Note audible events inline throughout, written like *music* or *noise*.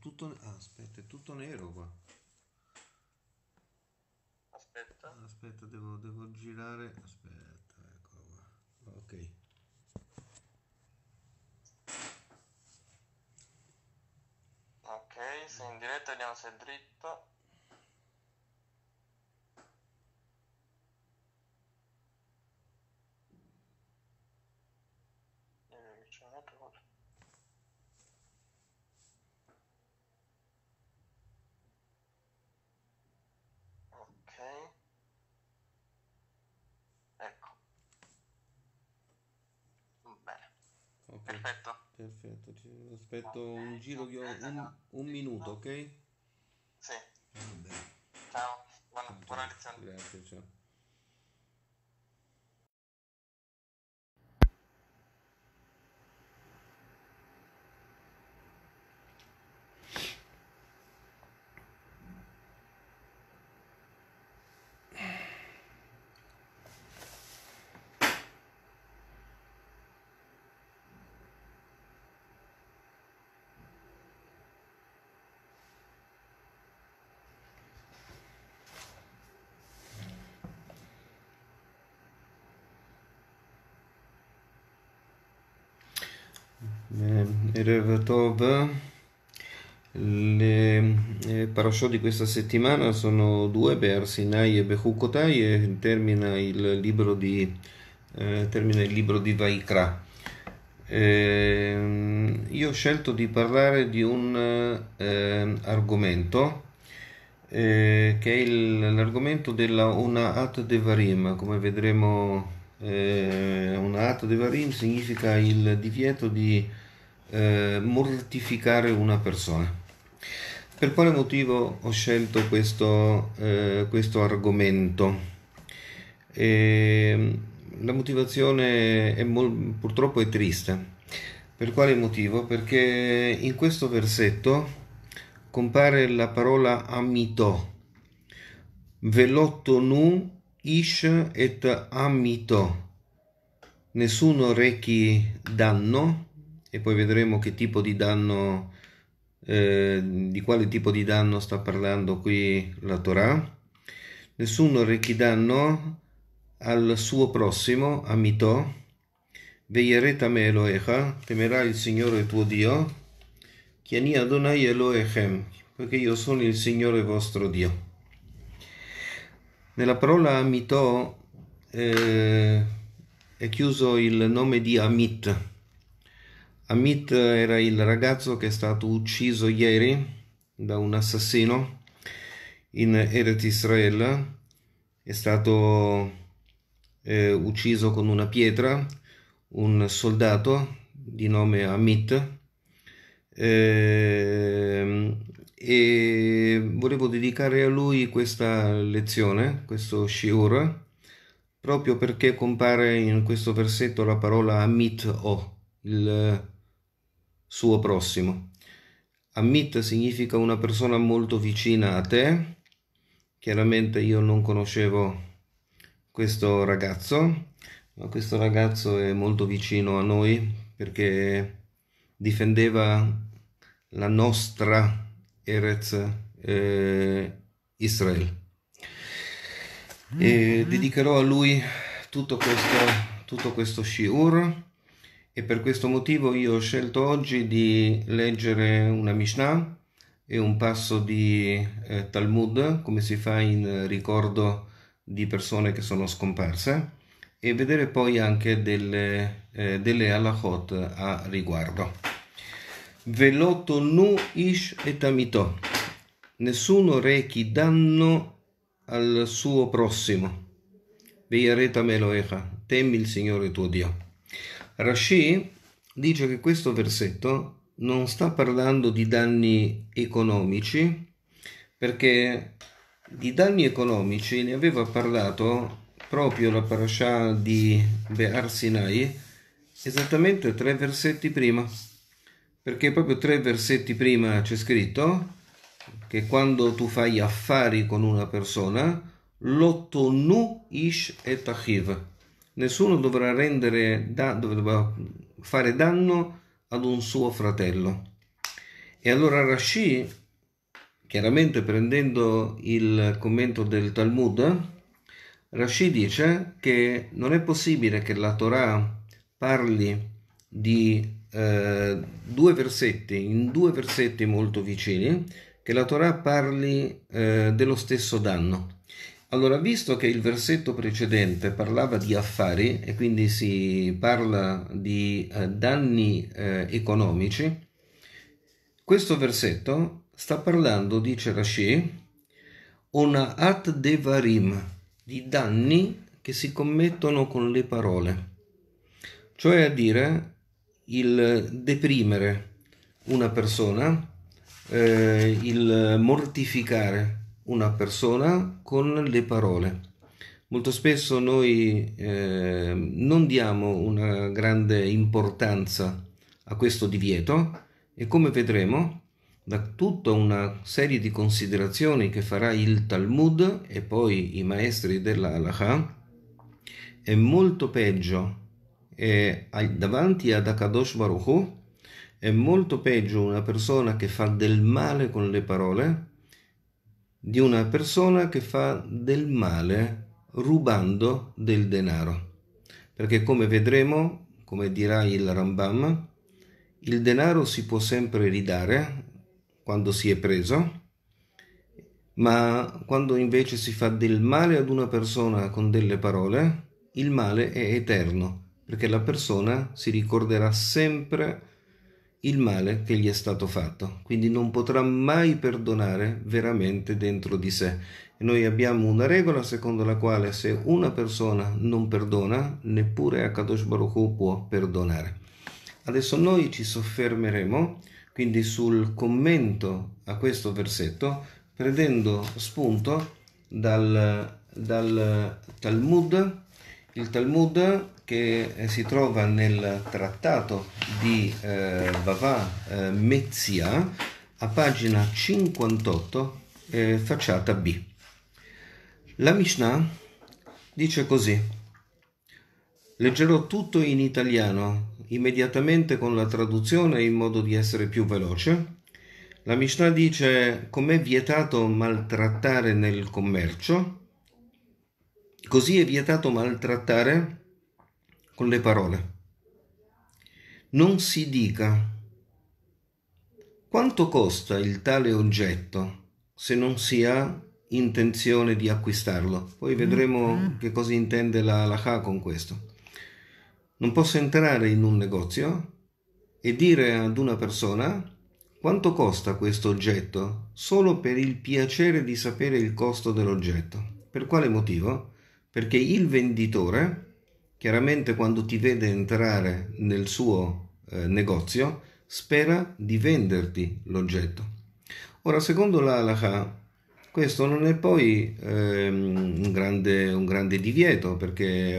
tutto... Ah, aspetta, è tutto nero qua. Aspetta. Ah, aspetta, devo, devo girare... Aspetta, ecco qua. Ok. Ok, sei in diretta, vediamo se è dritto. Perfetto, aspetto okay, un giro di un, un minuto, ok? Sì. Ah, ciao, buona, buona lezione. Grazie, ciao. Erev eh, Tov, le eh, parashot di questa settimana sono due, Be'arsinai e Behukotai, e termina il libro di, eh, eh io ho scelto di parlare di un eh, argomento che è il, l'argomento della Unaat Devarim, come vedremo eh, una At Devarim significa il divieto di eh, mortificare una persona. Per quale motivo ho scelto questo, eh, questo argomento? E ehm, la motivazione è mol- purtroppo è triste. Per quale motivo? Perché in questo versetto compare la parola amito, velotto nu ish et amito, nessuno rechi danno e poi vedremo che tipo di danno eh, di quale tipo di danno sta parlando qui la Torah nessuno rechi danno al suo prossimo amito veieretame Eloecha temerà il Signore tuo Dio chiani Adonai Eloechem perché io sono il Signore vostro Dio nella parola amito eh, è chiuso il nome di Amit Amit era il ragazzo che è stato ucciso ieri da un assassino in Eret Israel, è stato eh, ucciso con una pietra un soldato di nome Amit eh, e volevo dedicare a lui questa lezione, questo shiur, proprio perché compare in questo versetto la parola Amit O, il suo prossimo. Amit significa una persona molto vicina a te. Chiaramente io non conoscevo questo ragazzo, ma questo ragazzo è molto vicino a noi perché difendeva la nostra Erez eh, Israel. E mm-hmm. dedicherò a lui tutto questo, tutto questo shiur e per questo motivo io ho scelto oggi di leggere una Mishnah e un passo di eh, Talmud, come si fa in ricordo di persone che sono scomparse, e vedere poi anche delle, eh, delle halachot a riguardo. Veloto nu ish etamito. Nessuno rechi danno al suo prossimo. Veiareta echa. Temi il Signore tuo Dio. Rashi dice che questo versetto non sta parlando di danni economici, perché di danni economici ne aveva parlato proprio la parasha di Be'ar Sinai esattamente tre versetti prima, perché proprio tre versetti prima c'è scritto che quando tu fai affari con una persona, nu ish et achiv, nessuno dovrà, rendere da, dovrà fare danno ad un suo fratello. E allora Rashi, chiaramente prendendo il commento del Talmud, Rashi dice che non è possibile che la Torah parli di eh, due versetti, in due versetti molto vicini, che la Torah parli eh, dello stesso danno. Allora, visto che il versetto precedente parlava di affari e quindi si parla di eh, danni eh, economici, questo versetto sta parlando, dice Rashi, una at devarim, di danni che si commettono con le parole, cioè a dire il deprimere una persona, eh, il mortificare una persona con le parole. Molto spesso noi eh, non diamo una grande importanza a questo divieto e come vedremo da tutta una serie di considerazioni che farà il Talmud e poi i maestri della Halakha, è molto peggio è davanti ad Akadosh Baruch Hu, è molto peggio una persona che fa del male con le parole di una persona che fa del male rubando del denaro. Perché come vedremo, come dirà il Rambam, il denaro si può sempre ridare quando si è preso, ma quando invece si fa del male ad una persona con delle parole, il male è eterno, perché la persona si ricorderà sempre il male che gli è stato fatto, quindi non potrà mai perdonare veramente dentro di sé. E noi abbiamo una regola secondo la quale se una persona non perdona, neppure Akadosh Baruch Hu può perdonare. Adesso noi ci soffermeremo quindi sul commento a questo versetto, prendendo spunto dal, dal Talmud il Talmud che eh, si trova nel trattato di eh, Bavà eh, Mezzia a pagina 58 eh, facciata B. La Mishnah dice così. Leggerò tutto in italiano, immediatamente con la traduzione in modo di essere più veloce. La Mishnah dice com'è vietato maltrattare nel commercio Così è vietato maltrattare con le parole. Non si dica quanto costa il tale oggetto se non si ha intenzione di acquistarlo. Poi vedremo mm-hmm. che cosa intende la Laha con questo. Non posso entrare in un negozio e dire ad una persona quanto costa questo oggetto solo per il piacere di sapere il costo dell'oggetto. Per quale motivo? perché il venditore chiaramente quando ti vede entrare nel suo eh, negozio spera di venderti l'oggetto. Ora, secondo l'Alaha, questo non è poi eh, un, grande, un, grande, divieto perché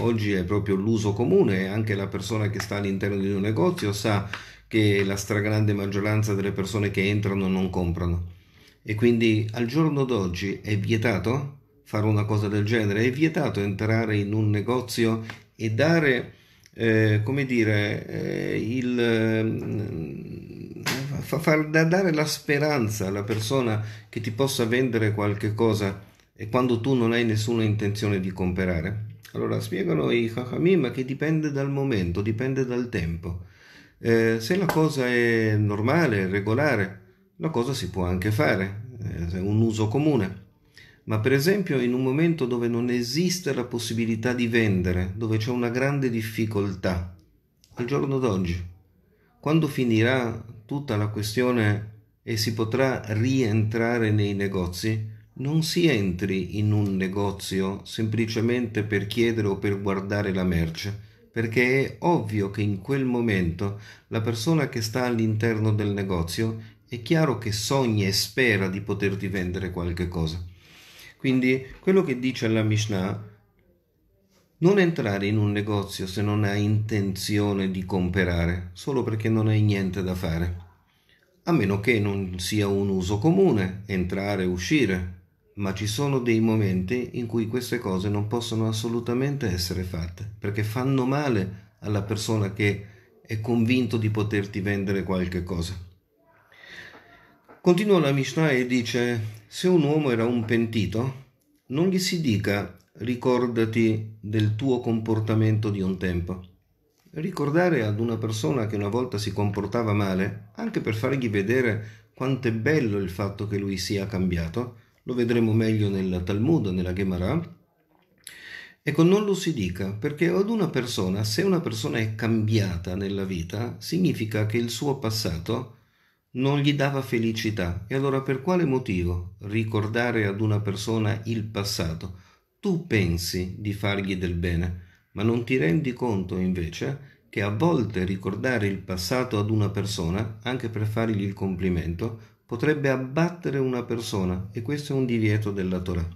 oggi è proprio l'uso comune, anche la persona che sta all'interno di un negozio sa che la stragrande maggioranza delle persone che entrano non comprano e quindi al giorno d'oggi è vietato fare una cosa del genere, è vietato entrare in un negozio e dare, eh, come dire, eh, il, mm, fa, far, dare la speranza alla persona che ti possa vendere qualche cosa e quando tu non hai nessuna intenzione di comprare. Allora spiegano i Chachamim che dipende dal momento, dipende dal tempo. Eh, se la cosa è normale, regolare, la cosa si può anche fare, eh, è un uso comune ma per esempio in un momento dove non esiste la possibilità di vendere, dove c'è una grande difficoltà, al giorno d'oggi, quando finirà tutta la questione e si potrà rientrare nei negozi, non si entri in un negozio semplicemente per chiedere o per guardare la merce, perché è ovvio che in quel momento la persona che sta all'interno del negozio è chiaro che sogna e spera di poterti vendere qualche cosa quindi quello che dice la Mishnah, non entrare in un negozio se non hai intenzione di comprare, solo perché non hai niente da fare. A meno che non sia un uso comune entrare e uscire, ma ci sono dei momenti in cui queste cose non possono assolutamente essere fatte, perché fanno male alla persona che è convinto di poterti vendere qualche cosa. Continua la Mishnah e dice se un uomo era un pentito, non gli si dica ricordati del tuo comportamento di un tempo. Ricordare ad una persona che una volta si comportava male, anche per fargli vedere quanto è bello il fatto che lui sia cambiato, lo vedremo meglio nel Talmud, nella Gemara. Ecco, non lo si dica, perché ad una persona, se una persona è cambiata nella vita, significa che il suo passato è non gli dava felicità. E allora per quale motivo ricordare ad una persona il passato? Tu pensi di fargli del bene, ma non ti rendi conto invece che a volte ricordare il passato ad una persona, anche per fargli il complimento, potrebbe abbattere una persona e questo è un divieto della Torah.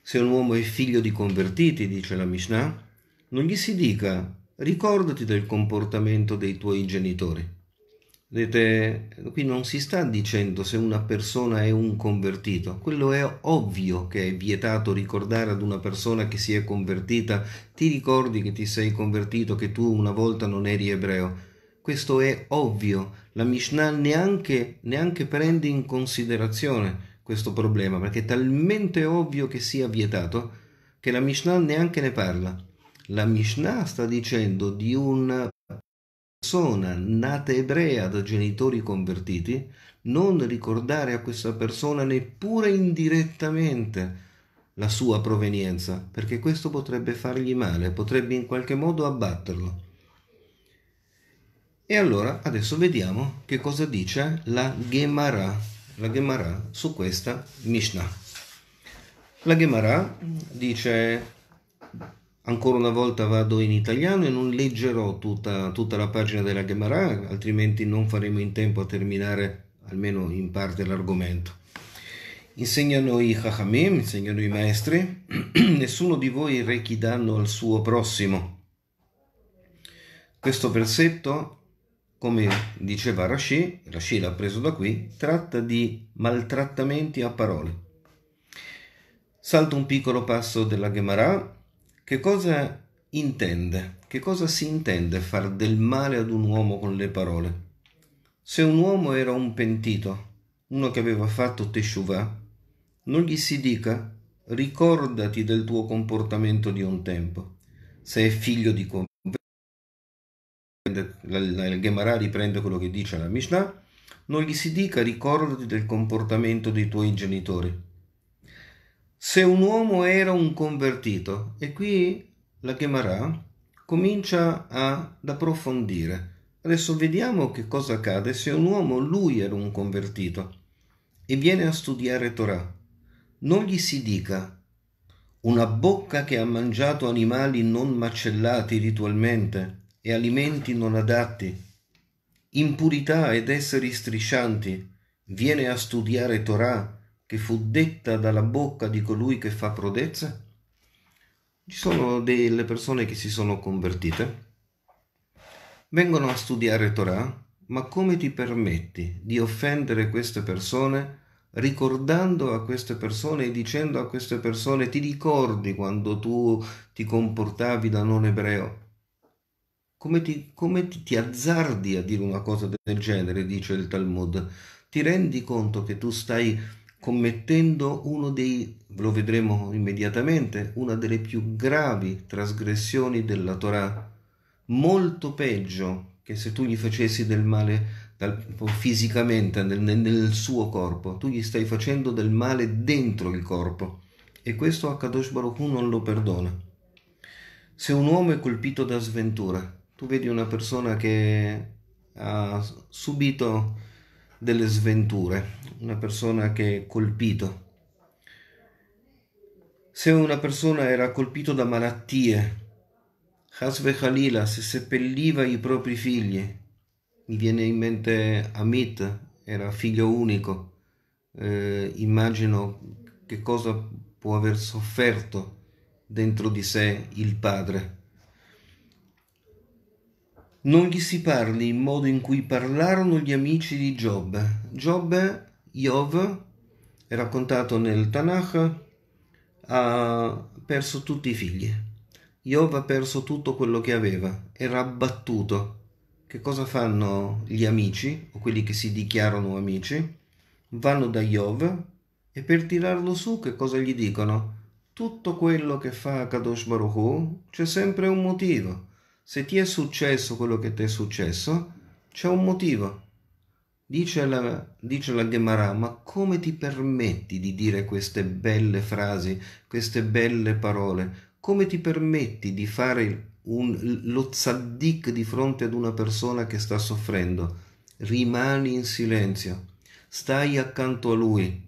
Se un uomo è figlio di convertiti, dice la Mishnah, non gli si dica ricordati del comportamento dei tuoi genitori, Vedete, qui non si sta dicendo se una persona è un convertito, quello è ovvio che è vietato ricordare ad una persona che si è convertita, ti ricordi che ti sei convertito, che tu una volta non eri ebreo. Questo è ovvio, la Mishnah neanche, neanche prende in considerazione questo problema, perché è talmente ovvio che sia vietato che la Mishnah neanche ne parla. La Mishnah sta dicendo di un persona nata ebrea da genitori convertiti, non ricordare a questa persona neppure indirettamente la sua provenienza, perché questo potrebbe fargli male, potrebbe in qualche modo abbatterlo. E allora adesso vediamo che cosa dice la Gemara, la Gemara su questa Mishnah. La Gemara dice ancora una volta vado in italiano e non leggerò tutta, tutta la pagina della Gemara, altrimenti non faremo in tempo a terminare almeno in parte l'argomento. Insegnano i Chachamim, insegnano i maestri, *clears throat* nessuno di voi rechi danno al suo prossimo. Questo versetto, come diceva Rashi, Rashi l'ha preso da qui, tratta di maltrattamenti a parole. Salto un piccolo passo della Gemara, che cosa intende? Che cosa si intende far del male ad un uomo con le parole? Se un uomo era un pentito, uno che aveva fatto Teshuvah, non gli si dica ricordati del tuo comportamento di un tempo. Se è figlio di converso, la, la Gemara riprende quello che dice la Mishnah, non gli si dica ricordati del comportamento dei tuoi genitori se un uomo era un convertito, e qui la Gemara comincia ad approfondire. Adesso vediamo che cosa accade se un uomo, lui era un convertito, e viene a studiare Torah. Non gli si dica una bocca che ha mangiato animali non macellati ritualmente e alimenti non adatti, impurità ed esseri striscianti, viene a studiare Torah che fu detta dalla bocca di colui che fa prodezze? Ci sono delle persone che si sono convertite, vengono a studiare Torah, ma come ti permetti di offendere queste persone ricordando a queste persone e dicendo a queste persone ti ricordi quando tu ti comportavi da non ebreo? Come ti, come ti, ti azzardi a dire una cosa del genere, dice il Talmud? Ti rendi conto che tu stai commettendo uno dei, lo vedremo immediatamente, una delle più gravi trasgressioni della Torah, molto peggio che se tu gli facessi del male dal, fisicamente nel, nel, suo corpo, tu gli stai facendo del male dentro il corpo e questo a Kadosh Baruch Hu non lo perdona. Se un uomo è colpito da sventura, tu vedi una persona che ha subito delle sventure, una persona che è colpito. Se una persona era colpito da malattie, Hasve Khalila, se seppelliva i propri figli, mi viene in mente Amit, era figlio unico, eh, immagino che cosa può aver sofferto dentro di sé il padre non gli si parli in modo in cui parlarono gli amici di Giobbe. Giobbe, Jov, è raccontato nel Tanakh, ha perso tutti i figli. Jov ha perso tutto quello che aveva, era abbattuto. Che cosa fanno gli amici, o quelli che si dichiarano amici? Vanno da Jov e per tirarlo su che cosa gli dicono? Tutto quello che fa Kadosh Baruch Hu c'è sempre un motivo se ti è successo quello che ti è successo, c'è un motivo. Dice la, dice la Gemara, ma come ti permetti di dire queste belle frasi, queste belle parole? Come ti permetti di fare un, lo tzaddik di fronte ad una persona che sta soffrendo? Rimani in silenzio, stai accanto a lui,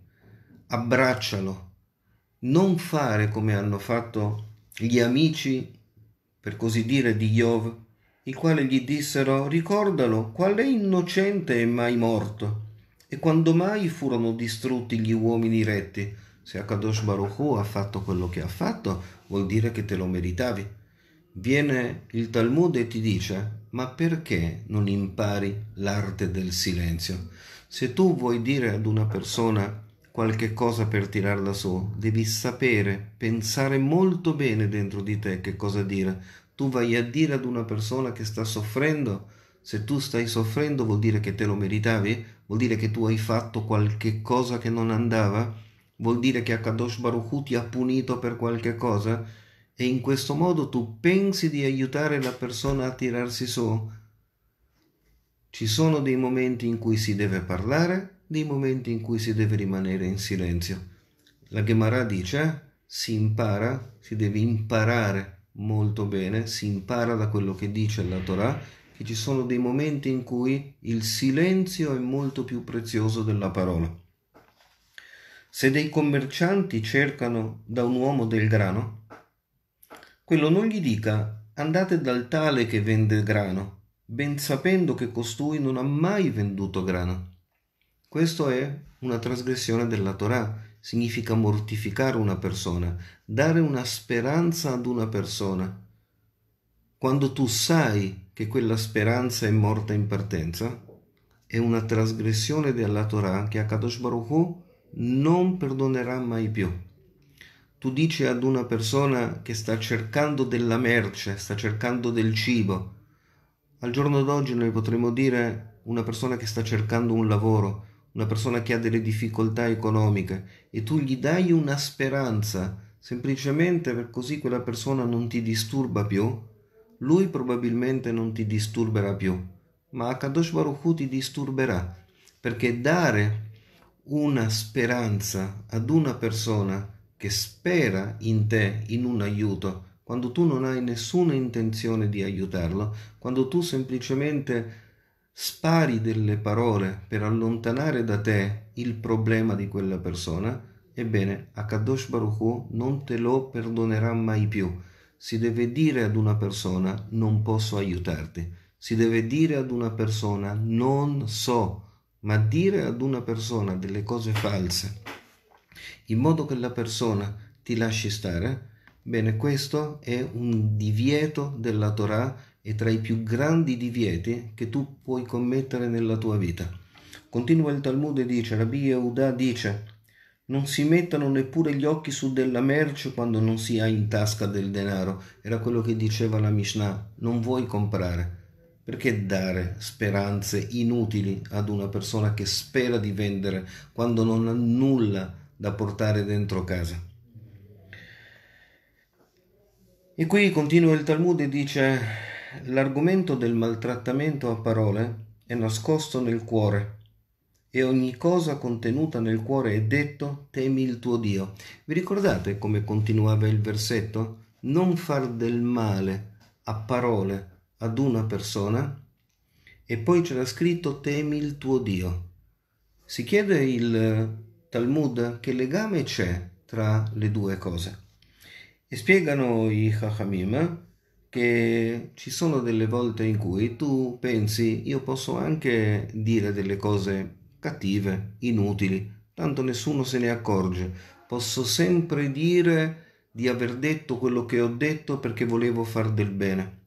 abbraccialo. Non fare come hanno fatto gli amici per così dire, di Iov, i quali gli dissero ricordalo qual è innocente e mai morto, e quando mai furono distrutti gli uomini retti. Se Akadosh Baruch Hu ha fatto quello che ha fatto, vuol dire che te lo meritavi. Viene il Talmud e ti dice, ma perché non impari l'arte del silenzio? Se tu vuoi dire ad una persona qualche cosa per tirarla su, devi sapere, pensare molto bene dentro di te che cosa dire. Tu vai a dire ad una persona che sta soffrendo, se tu stai soffrendo vuol dire che te lo meritavi? Vuol dire che tu hai fatto qualche cosa che non andava? Vuol dire che Akadosh Baruch ti ha punito per qualche cosa? E in questo modo tu pensi di aiutare la persona a tirarsi su? Ci sono dei momenti in cui si deve parlare dei momenti in cui si deve rimanere in silenzio. La Gemara dice si impara, si deve imparare molto bene, si impara da quello che dice la Torah, che ci sono dei momenti in cui il silenzio è molto più prezioso della parola. Se dei commercianti cercano da un uomo del grano, quello non gli dica andate dal tale che vende grano, ben sapendo che costui non ha mai venduto grano questo è una trasgressione della Torah, significa mortificare una persona, dare una speranza ad una persona. Quando tu sai che quella speranza è morta in partenza, è una trasgressione della Torah che Akadosh Baruch Hu non perdonerà mai più. Tu dici ad una persona che sta cercando della merce, sta cercando del cibo. Al giorno d'oggi noi potremmo dire una persona che sta cercando un lavoro, una persona che ha delle difficoltà economiche e tu gli dai una speranza, semplicemente per così quella persona non ti disturba più, lui probabilmente non ti disturberà più, ma Akadosh Baruch Hu ti disturberà, perché dare una speranza ad una persona che spera in te, in un aiuto, quando tu non hai nessuna intenzione di aiutarlo, quando tu semplicemente spari delle parole per allontanare da te il problema di quella persona, ebbene Akadosh Baruch Hu non te lo perdonerà mai più. Si deve dire ad una persona non posso aiutarti, si deve dire ad una persona non so, ma dire ad una persona delle cose false in modo che la persona ti lasci stare, bene questo è un divieto della Torah e tra i più grandi divieti che tu puoi commettere nella tua vita. Continua il Talmud e dice, Rabbi Yehuda dice, non si mettano neppure gli occhi su della merce quando non si ha in tasca del denaro. Era quello che diceva la Mishnah, non vuoi comprare. Perché dare speranze inutili ad una persona che spera di vendere quando non ha nulla da portare dentro casa? E qui continua il Talmud e dice l'argomento del maltrattamento a parole è nascosto nel cuore e ogni cosa contenuta nel cuore è detto temi il tuo Dio. Vi ricordate come continuava il versetto? Non far del male a parole ad una persona? E poi c'era scritto temi il tuo Dio. Si chiede il Talmud che legame c'è tra le due cose. E spiegano i Chachamim che ci sono delle volte in cui tu pensi io posso anche dire delle cose cattive, inutili, tanto nessuno se ne accorge, posso sempre dire di aver detto quello che ho detto perché volevo far del bene.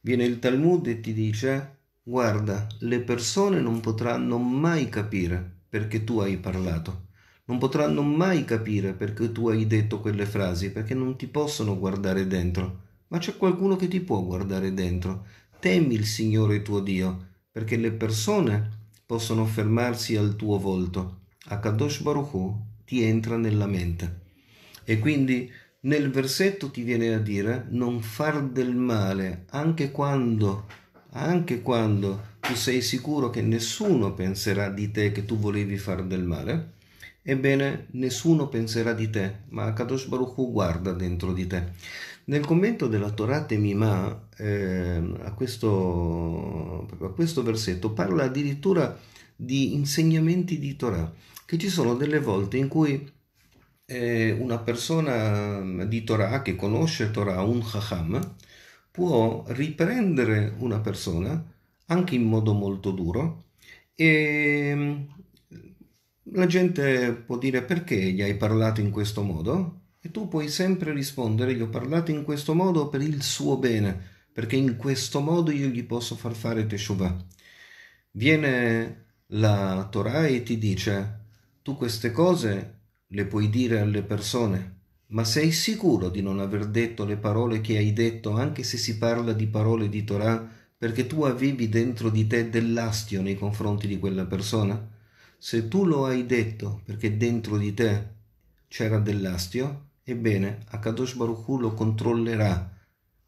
Viene il Talmud e ti dice guarda, le persone non potranno mai capire perché tu hai parlato. Non potranno mai capire perché tu hai detto quelle frasi, perché non ti possono guardare dentro ma c'è qualcuno che ti può guardare dentro. Temi il Signore tuo Dio, perché le persone possono fermarsi al tuo volto. Akadosh Baruch Hu ti entra nella mente. E quindi nel versetto ti viene a dire non far del male anche quando, anche quando tu sei sicuro che nessuno penserà di te che tu volevi far del male Ebbene, nessuno penserà di te, ma Kadosh Baruch Hu guarda dentro di te. Nel commento della Torah Temimah eh, a, questo, a questo versetto parla addirittura di insegnamenti di Torah, che ci sono delle volte in cui eh, una persona mm, di Torah che conosce Torah, un Chacham, può riprendere una persona, anche in modo molto duro, e mm, la gente può dire perché gli hai parlato in questo modo? E tu puoi sempre rispondere gli ho parlato in questo modo per il suo bene, perché in questo modo io gli posso far fare Teshuvah. Viene la Torah e ti dice tu queste cose le puoi dire alle persone, ma sei sicuro di non aver detto le parole che hai detto anche se si parla di parole di Torah perché tu avevi dentro di te dell'astio nei confronti di quella persona? Se tu lo hai detto perché dentro di te c'era dell'astio, ebbene Akadosh Baruch Hu lo controllerà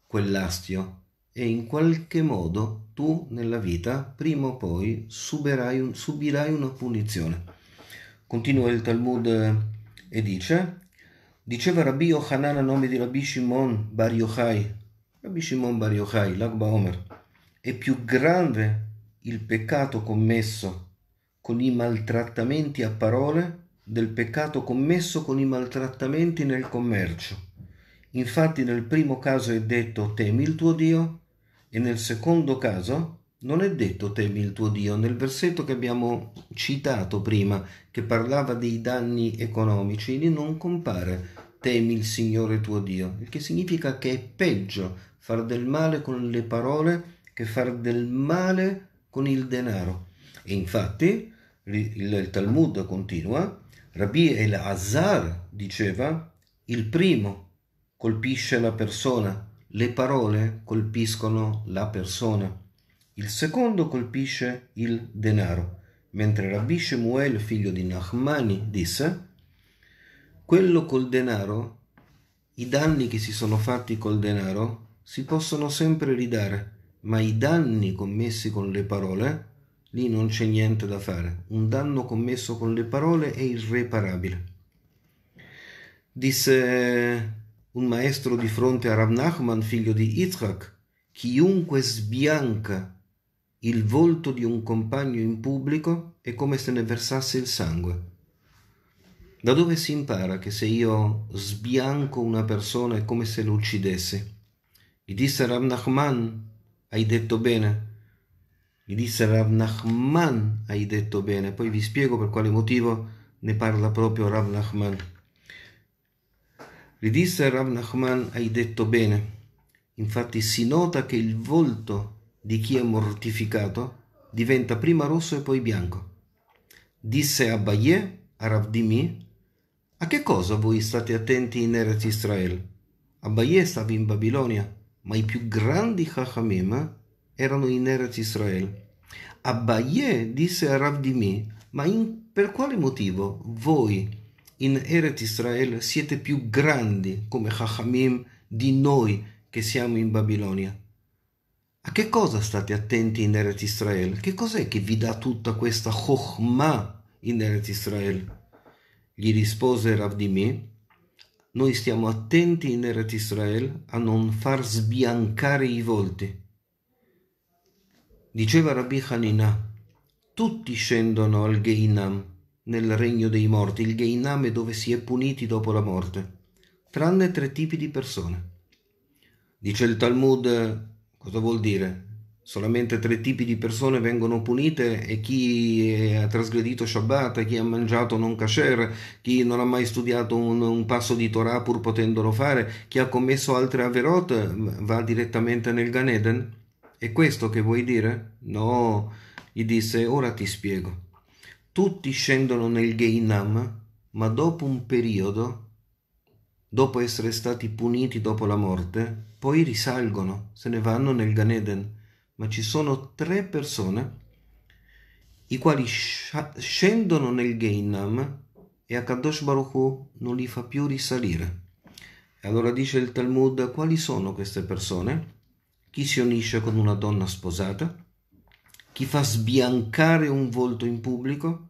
quell'astio e in qualche modo tu nella vita prima o poi un, subirai una punizione. Continua il Talmud eh, e dice Diceva Rabbi Yohanan a nome di Rabbi Shimon Bar Yochai, Rabbi Shimon Bar Yochai, l'Agba Omer, è più grande il peccato commesso con i maltrattamenti a parole del peccato commesso con i maltrattamenti nel commercio. Infatti nel primo caso è detto temi il tuo Dio e nel secondo caso non è detto temi il tuo Dio. Nel versetto che abbiamo citato prima, che parlava dei danni economici, lì non compare temi il Signore tuo Dio, il che significa che è peggio far del male con le parole che far del male con il denaro. E infatti il Talmud continua, Rabbi El-Azhar diceva, il primo colpisce la persona, le parole colpiscono la persona, il secondo colpisce il denaro, mentre Rabbi Shemuel, figlio di Nachmani, disse, quello col denaro, i danni che si sono fatti col denaro si possono sempre ridare, ma i danni commessi con le parole Lì non c'è niente da fare. Un danno commesso con le parole è irreparabile. Disse eh, un maestro di fronte a Rav Nachman, figlio di Yitzhak, chiunque sbianca il volto di un compagno in pubblico è come se ne versasse il sangue. Da dove si impara che se io sbianco una persona è come se lo uccidessi? Gli disse Rav Nachman, hai detto bene, gli disse Rav Nachman, hai detto bene, poi vi spiego per quale motivo ne parla proprio Rav Nachman. Gli disse Rav Nachman, hai detto bene. Infatti si nota che il volto di chi è mortificato diventa prima rosso e poi bianco. Disse Abaye a Ravdimi, a che cosa voi state attenti in Eretz Israel? Abaye stava in Babilonia, ma i più grandi Chachamim erano in Eretz Israel. Abbaye disse a Rav di ma in, per quale motivo voi in Eretz Israel siete più grandi come Chachamim di noi che siamo in Babilonia? A che cosa state attenti in Eretz Israel? Che cos'è che vi dà tutta questa Chochma in Eretz Israel? Gli rispose Rav di noi stiamo attenti in Eretz Israel a non far sbiancare i volti Diceva Rabbi Hanina, tutti scendono al Geinam, nel regno dei morti. Il Geinam è dove si è puniti dopo la morte, tranne tre tipi di persone. Dice il Talmud, cosa vuol dire? Solamente tre tipi di persone vengono punite e chi ha trasgredito Shabbat, chi ha mangiato non kasher, chi non ha mai studiato un, un passo di Torah pur potendolo fare, chi ha commesso altre averot va direttamente nel Gan Eden. È questo che vuoi dire? No, gli disse, ora ti spiego. Tutti scendono nel Geinam, ma dopo un periodo, dopo essere stati puniti dopo la morte, poi risalgono, se ne vanno nel Ganeden. Ma ci sono tre persone i quali scendono nel Geinam e Akadosh Baruch Hu non li fa più risalire. E allora dice il Talmud, quali sono queste persone? Chi si unisce con una donna sposata? Chi fa sbiancare un volto in pubblico?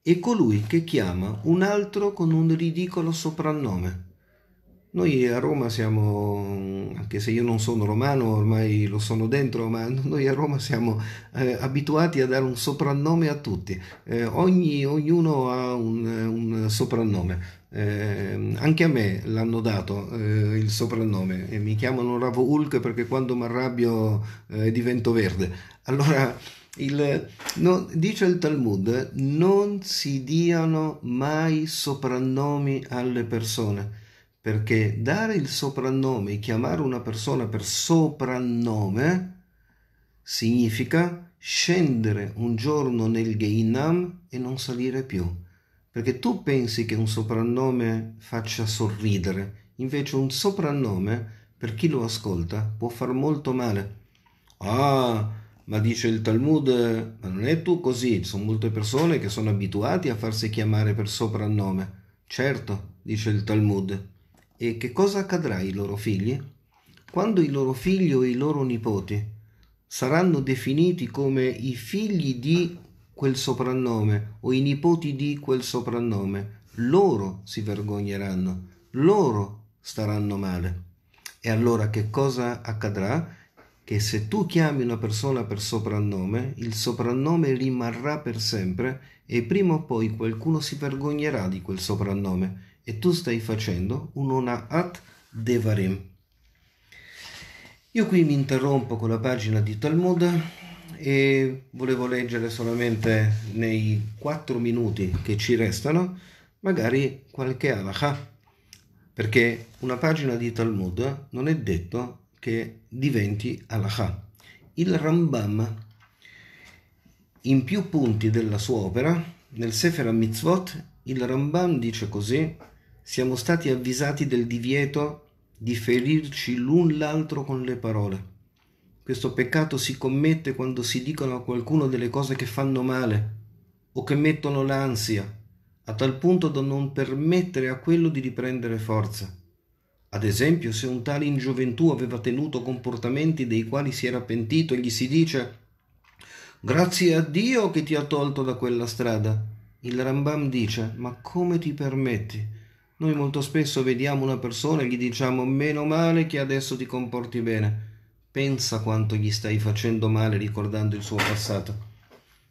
E colui che chiama un altro con un ridicolo soprannome. Noi a Roma siamo, anche se io non sono romano, ormai lo sono dentro, ma noi a Roma siamo eh, abituati a dare un soprannome a tutti. Eh, ogni, ognuno ha un, un soprannome. Eh, anche a me l'hanno dato eh, il soprannome e mi chiamano Ravo Hulk perché quando mi arrabbio eh, divento verde. Allora, il, no, dice il Talmud, non si diano mai soprannomi alle persone perché dare il soprannome chiamare una persona per soprannome significa scendere un giorno nel Geinam e non salire più, perché tu pensi che un soprannome faccia sorridere, invece un soprannome per chi lo ascolta può far molto male. Ah, ma dice il Talmud, ma non è tu così, ci sono molte persone che sono abituate a farsi chiamare per soprannome. Certo, dice il Talmud, e che cosa accadrà ai loro figli? Quando i loro figli o i loro nipoti saranno definiti come i figli di quel soprannome o i nipoti di quel soprannome, loro si vergogneranno, loro staranno male. E allora che cosa accadrà? Che se tu chiami una persona per soprannome, il soprannome rimarrà per sempre e prima o poi qualcuno si vergognerà di quel soprannome e tu stai facendo un'ona at devarim. Io qui mi interrompo con la pagina di Talmud e volevo leggere solamente nei quattro minuti che ci restano magari qualche halakha perché una pagina di Talmud non è detto che diventi halakha. Il Rambam in più punti della sua opera, nel Sefer HaMitzvot, il Rambam dice così siamo stati avvisati del divieto di ferirci l'un l'altro con le parole. Questo peccato si commette quando si dicono a qualcuno delle cose che fanno male o che mettono l'ansia, a tal punto da non permettere a quello di riprendere forza. Ad esempio, se un tale in gioventù aveva tenuto comportamenti dei quali si era pentito, e gli si dice Grazie a Dio che ti ha tolto da quella strada. Il Rambam dice Ma come ti permetti? Noi molto spesso vediamo una persona e gli diciamo meno male che adesso ti comporti bene. Pensa quanto gli stai facendo male ricordando il suo passato.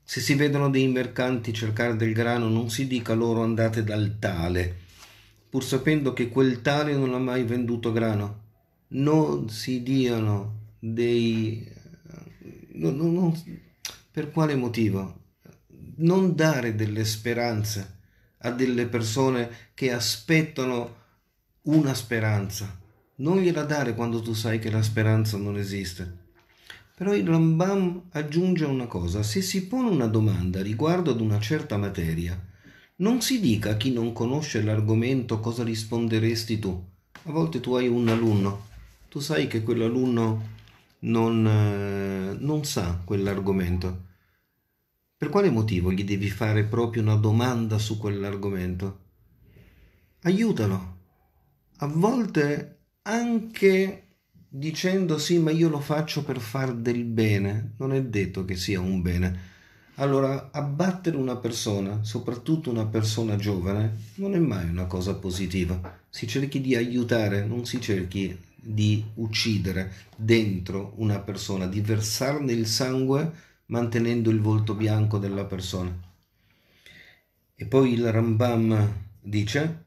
Se si vedono dei mercanti cercare del grano, non si dica loro andate dal tale, pur sapendo che quel tale non ha mai venduto grano. Non si diano dei... Non, eh, non, non... Per quale motivo? Non dare delle speranze a delle persone che aspettano una speranza. Non gliela dare quando tu sai che la speranza non esiste. Però il Rambam aggiunge una cosa, se si pone una domanda riguardo ad una certa materia, non si dica a chi non conosce l'argomento cosa risponderesti tu. A volte tu hai un alunno, tu sai che quell'alunno non, eh, non sa quell'argomento per quale motivo gli devi fare proprio una domanda su quell'argomento? Aiutalo. A volte anche dicendo sì, ma io lo faccio per far del bene, non è detto che sia un bene. Allora, abbattere una persona, soprattutto una persona giovane, non è mai una cosa positiva. Si cerchi di aiutare, non si cerchi di uccidere dentro una persona, di versarne il sangue mantenendo il volto bianco della persona. E poi il Rambam dice,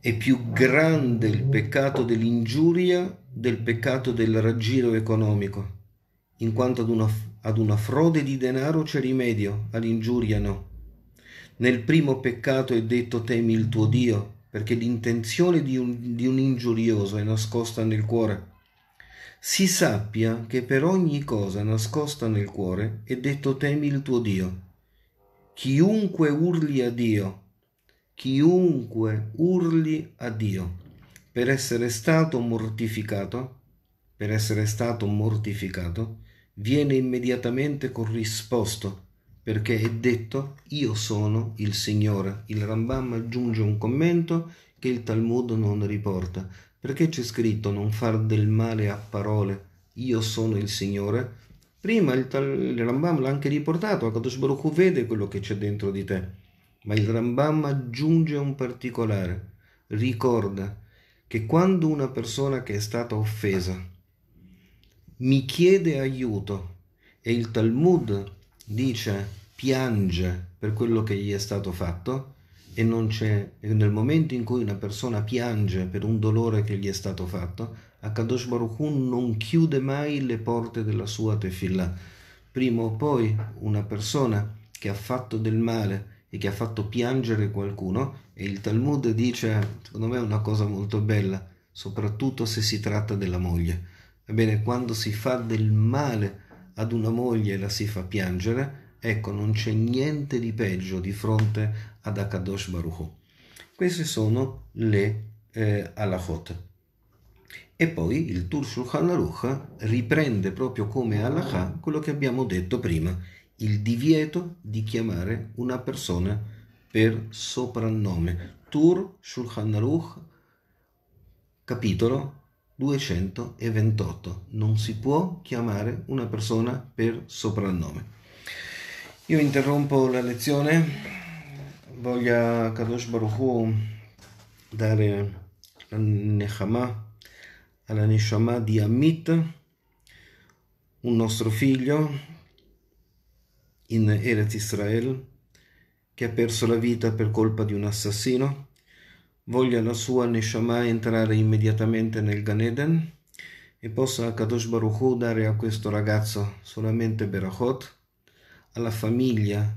è più grande il peccato dell'ingiuria del peccato del raggiro economico, in quanto ad una, ad una frode di denaro c'è rimedio, all'ingiuria no. Nel primo peccato è detto temi il tuo Dio, perché l'intenzione di un, di un ingiurioso è nascosta nel cuore si sappia che per ogni cosa nascosta nel cuore è detto temi il tuo Dio. Chiunque urli a Dio, chiunque urli a Dio per essere stato mortificato, per essere stato mortificato, viene immediatamente corrisposto perché è detto io sono il Signore. Il Rambam aggiunge un commento che il Talmud non riporta perché c'è scritto non far del male a parole, io sono il Signore? Prima il, il Rambam l'ha anche riportato, Akadosh Baruch Hu vede quello che c'è dentro di te, ma il Rambam aggiunge un particolare, ricorda che quando una persona che è stata offesa mi chiede aiuto e il Talmud dice piange per quello che gli è stato fatto, e non c'è, e nel momento in cui una persona piange per un dolore che gli è stato fatto, Akadosh Baruch Hu non chiude mai le porte della sua tefillah. Prima o poi una persona che ha fatto del male e che ha fatto piangere qualcuno, e il Talmud dice, secondo me è una cosa molto bella, soprattutto se si tratta della moglie. Ebbene, quando si fa del male ad una moglie e la si fa piangere, ecco, non c'è niente di peggio di fronte ad Akadosh Baruch. Queste sono le eh, halachot. E poi il Tur Shulchan Aruch riprende proprio come halakha quello che abbiamo detto prima, il divieto di chiamare una persona per soprannome. Tur Shulchan Aruch, capitolo 228. Non si può chiamare una persona per soprannome. Io interrompo la lezione voglia Kadosh Baruchu dare la Nechama alla Neshama di Amit, un nostro figlio in Eretz Israel che ha perso la vita per colpa di un assassino. Voglia la sua Neshama entrare immediatamente nel Gan Eden e possa Kadosh Baruchu dare a questo ragazzo solamente Berachot, alla famiglia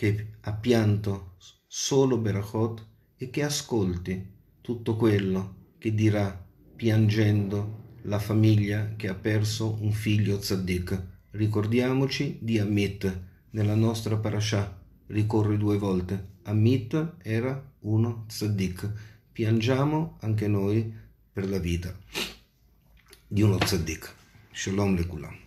che ha pianto solo Berachot e che ascolti tutto quello che dirà piangendo la famiglia che ha perso un figlio tzaddik. Ricordiamoci di Amit nella nostra parasha, ricorre due volte. Amit era uno tzaddik. Piangiamo anche noi per la vita di uno tzaddik. Shalom lekulam.